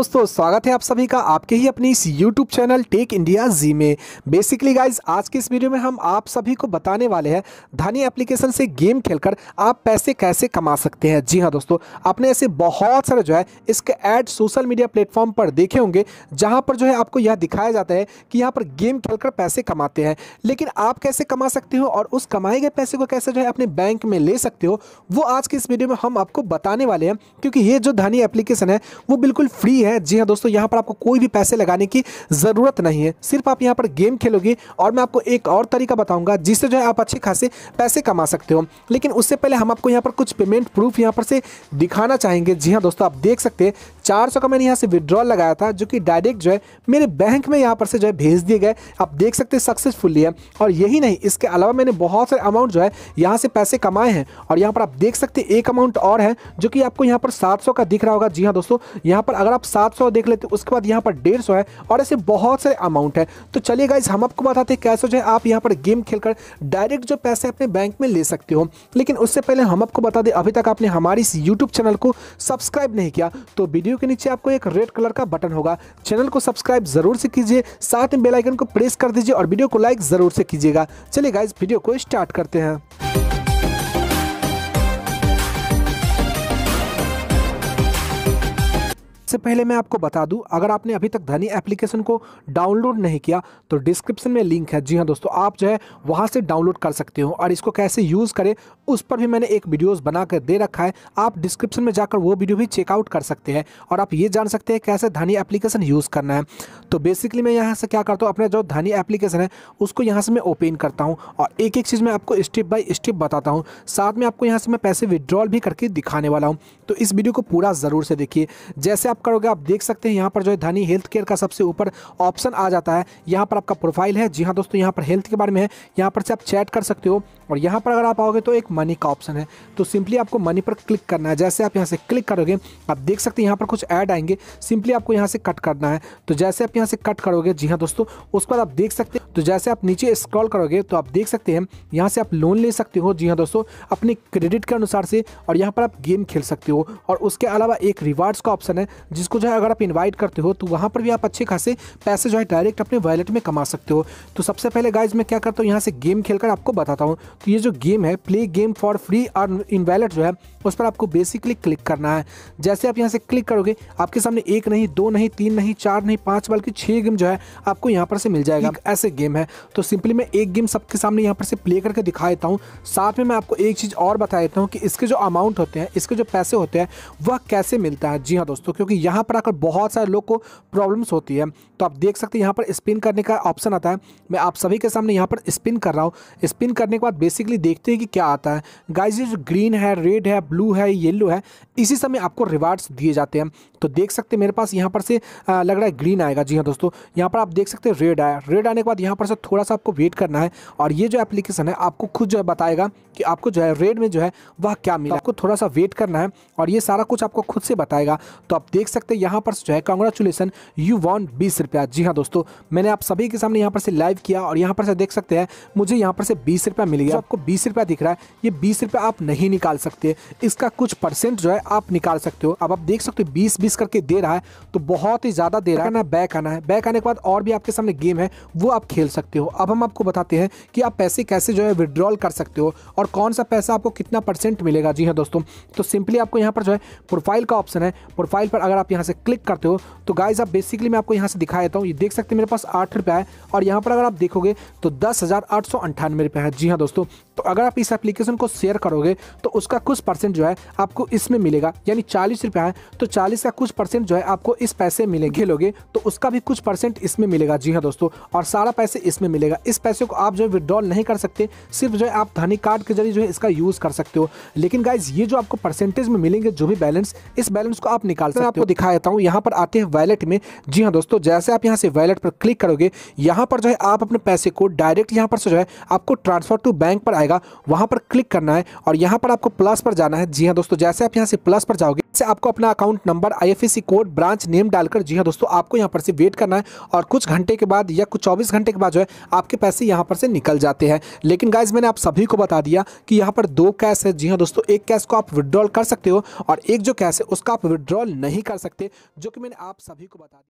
दोस्तों स्वागत है आप सभी का आपके ही अपनी इस YouTube channel Tech India ji में बेसिकली गाइज आज के इस वीडियो में हम आप सभी को बताने वाले हैं धनी एप्लीकेशन से गेम खेलकर आप पैसे कैसे कमा सकते हैं जी हाँ दोस्तों आपने ऐसे बहुत सारे जो है इसके ऐड सोशल मीडिया प्लेटफॉर्म पर देखे होंगे जहाँ पर जो है आपको यह दिखाया जाता है कि यहाँ पर गेम खेलकर पैसे कमाते हैं लेकिन आप कैसे कमा सकते हो और उस कमाए गए पैसे को कैसे जो है अपने बैंक में ले सकते हो वो आज के इस वीडियो में हम आपको बताने वाले हैं क्योंकि ये जो धनी एप्लीकेशन है वो बिल्कुल फ्री है हैं जी हाँ दोस्तों यहाँ पर आपको कोई भी पैसे लगाने की ज़रूरत नहीं है सिर्फ आप यहाँ पर गेम खेलोगे और मैं आपको एक और तरीका बताऊँगा जिससे जो है आप अच्छे खासे पैसे कमा सकते हो लेकिन उससे पहले हम आपको यहाँ पर कुछ पेमेंट प्रूफ यहाँ पर से दिखाना चाहेंगे जी हाँ दोस्तों आप देख सकते हैं चार का मैंने यहाँ से विड्रॉल लगाया था जो कि डायरेक्ट जो है मेरे बैंक में यहाँ पर से जो है भेज दिए गए आप देख सकते हैं सक्सेसफुली है और यही नहीं इसके अलावा मैंने बहुत सारे अमाउंट जो है यहाँ से पैसे कमाए हैं और यहाँ पर आप देख सकते हैं एक अमाउंट और है जो कि आपको यहाँ पर सात का दिख रहा होगा जी हाँ दोस्तों यहाँ पर अगर आप सात सौ देख लेते उसके बाद यहाँ पर डेढ़ सौ है और ऐसे बहुत सारे अमाउंट है तो चलिए गाइज हम आपको बताते हैं कैसे जो है आप यहाँ पर गेम खेलकर डायरेक्ट जो पैसे अपने बैंक में ले सकते हो लेकिन उससे पहले हम आपको बता दें अभी तक आपने हमारे इस यूट्यूब चैनल को सब्सक्राइब नहीं किया तो वीडियो के नीचे आपको एक रेड कलर का बटन होगा चैनल को सब्सक्राइब जरूर से कीजिए साथ में बेलाइकन को प्रेस कर दीजिए और वीडियो को लाइक जरूर से कीजिएगा चलिए गाइज वीडियो को स्टार्ट करते हैं सबसे पहले मैं आपको बता दूं अगर आपने अभी तक धनी एप्लीकेशन को डाउनलोड नहीं किया तो डिस्क्रिप्शन में लिंक है जी हाँ दोस्तों आप जो है वहाँ से डाउनलोड कर सकते हो और इसको कैसे यूज़ करें उस पर भी मैंने एक वीडियोज़ बनाकर दे रखा है आप डिस्क्रिप्शन में जाकर वो वीडियो भी चेकआउट कर सकते हैं और आप ये जान सकते हैं कैसे धनी एप्लीकेशन यूज़ करना है तो बेसिकली मैं यहाँ से क्या करता हूँ अपना जो धनी एप्लीकेशन है उसको यहाँ से मैं ओपन करता हूँ और एक एक चीज़ मैं आपको स्टेप बाई स्टेप बताता हूँ साथ में आपको यहाँ से मैं पैसे विदड्रॉल भी करके दिखाने वाला हूँ तो इस वीडियो को पूरा ज़रूर से देखिए जैसे आप टैप करोगे आप देख सकते हैं यहाँ पर जो है धनी हेल्थ केयर का सबसे ऊपर ऑप्शन आ जाता है यहाँ पर आपका प्रोफाइल है जी हाँ दोस्तों यहाँ पर हेल्थ के बारे में है यहाँ पर से आप चैट कर सकते हो और यहाँ पर अगर आप आओगे तो एक मनी का ऑप्शन है तो सिंपली आपको मनी पर क्लिक करना है जैसे आप यहाँ से क्लिक करोगे आप देख सकते हैं यहाँ पर कुछ ऐड आएंगे सिंपली आपको यहाँ से कट करना है तो जैसे आप यहाँ से कट करोगे जी हाँ दोस्तों उस पर आप देख सकते हैं तो जैसे आप नीचे स्क्रॉल करोगे तो आप देख सकते हैं यहाँ से आप लोन ले सकते हो जी हाँ दोस्तों अपने क्रेडिट के अनुसार से और यहाँ पर आप गेम खेल सकते हो और उसके अलावा एक रिवार्ड्स का ऑप्शन है जिसको जो है अगर आप इन्वाइट करते हो तो वहाँ पर भी आप अच्छे खासे पैसे जो है डायरेक्ट अपने वॉलेट में कमा सकते हो तो सबसे पहले गाइज मैं क्या करता हूँ यहाँ से गेम खेल आपको बताता हूँ तो ये जो गेम है प्ले गेम फॉर फ्री और इन वैलेट जो है उस पर आपको बेसिकली क्लिक करना है जैसे आप यहाँ से क्लिक करोगे आपके सामने एक नहीं दो नहीं तीन नहीं चार नहीं पाँच बल्कि छः गेम जो है आपको यहाँ पर से मिल जाएगा ऐसे गेम है तो सिंपली मैं एक गेम सबके सामने यहाँ पर से प्ले करके दिखा देता हूँ साथ में मैं आपको एक चीज़ और बता देता हूँ कि इसके जो अमाउंट होते हैं इसके जो पैसे होते हैं वह कैसे मिलता है जी हाँ दोस्तों क्योंकि यहाँ पर आकर बहुत सारे लोग को प्रॉब्लम्स होती है तो आप देख सकते हैं यहाँ पर स्पिन करने का ऑप्शन आता है मैं आप सभी के सामने यहाँ पर स्पिन कर रहा हूँ स्पिन करने के बाद बेसिकली देखते हैं कि क्या आता है गाइज ये जो ग्रीन है रेड है ब्लू है येलो है इसी समय आपको रिवार्ड्स दिए जाते हैं तो देख सकते हैं मेरे पास यहाँ पर से लग रहा है ग्रीन आएगा जी हाँ दोस्तों यहाँ पर आप देख सकते हैं रेड आया रेड आने के बाद यहाँ पर से थोड़ा सा आपको वेट करना है और ये जो एप्लीकेशन है आपको खुद जो है बताएगा कि आपको जो है रेड में जो है वह क्या मिला आपको थोड़ा सा वेट करना है और ये सारा कुछ आपको खुद से बताएगा तो आप देख देख सकते हैं यहाँ पर जो है कॉन्ग्रेचुलेसन यू वॉन बीस रुपया जी हाँ दोस्तों मैंने आप सभी के सामने यहाँ पर से लाइव किया और यहाँ पर से देख सकते हैं मुझे यहाँ पर से बीस रुपया मिल गया आपको बीस रुपया दिख रहा है ये बीस रुपया आप नहीं निकाल सकते इसका कुछ परसेंट जो है आप निकाल सकते हो अब आप देख सकते हो बीस बीस करके दे रहा है तो बहुत ही ज़्यादा दे रहा है ना बैक आना है बैक आने के बाद और भी आपके सामने गेम है वो आप खेल सकते हो अब हम आपको बताते हैं कि आप पैसे कैसे जो है विड्रॉल कर सकते हो और कौन सा पैसा आपको कितना परसेंट मिलेगा जी हाँ दोस्तों तो सिंपली आपको यहाँ पर जो है प्रोफाइल का ऑप्शन है प्रोफाइल पर अगर आप यहाँ से क्लिक करते हो तो गाइज आप बेसिकली मैं आपको यहाँ से दिखा देता हूँ ये देख सकते हैं मेरे पास आठ रुपया है और यहाँ पर अगर आप देखोगे तो दस हज़ार आठ सौ अंठानवे रुपये है जी हाँ दोस्तों तो अगर आप इस एप्लीकेशन को शेयर करोगे तो उसका कुछ परसेंट जो है आपको इसमें मिलेगा यानी चालीस रुपया है तो चालीस का कुछ परसेंट जो है आपको इस पैसे मिलेंगे लोगे तो उसका भी कुछ परसेंट इसमें मिलेगा जी हाँ दोस्तों और सारा पैसे इसमें मिलेगा इस पैसे को आप जो है विड्रॉल नहीं कर सकते सिर्फ जो है आप धनी कार्ड के जरिए जो है इसका यूज़ कर सकते हो लेकिन गाइज ये जो आपको परसेंटेज में मिलेंगे जो भी बैलेंस इस बैलेंस को आप निकाल सकते आपको दिखा देता हूँ यहाँ पर आते हैं वैलेट में जी हाँ दोस्तों जैसे आप यहाँ से वैलेट पर क्लिक करोगे यहाँ पर जो है आप अपने पैसे को डायरेक्ट यहाँ पर जो है आपको ट्रांसफर टू बैंक पर आएगा आएगा वहां पर क्लिक करना है और यहां पर आपको प्लस पर जाना है जी हाँ दोस्तों जैसे आप यहाँ से प्लस पर जाओगे से आपको अपना account number IFSC code branch name डालकर जी हाँ दोस्तों आपको यहाँ पर से वेट करना है और कुछ घंटे के बाद या कुछ चौबीस घंटे के बाद जो है आपके पैसे यहाँ पर से निकल जाते हैं लेकिन गाइज मैंने आप सभी को बता दिया कि यहाँ पर दो कैश है जी हाँ दोस्तों एक कैश को आप विड्रॉल कर सकते हो और एक जो कैश है उसका आप विड्रॉल नहीं कर सकते जो कि मैंने आप सभी को बता दिया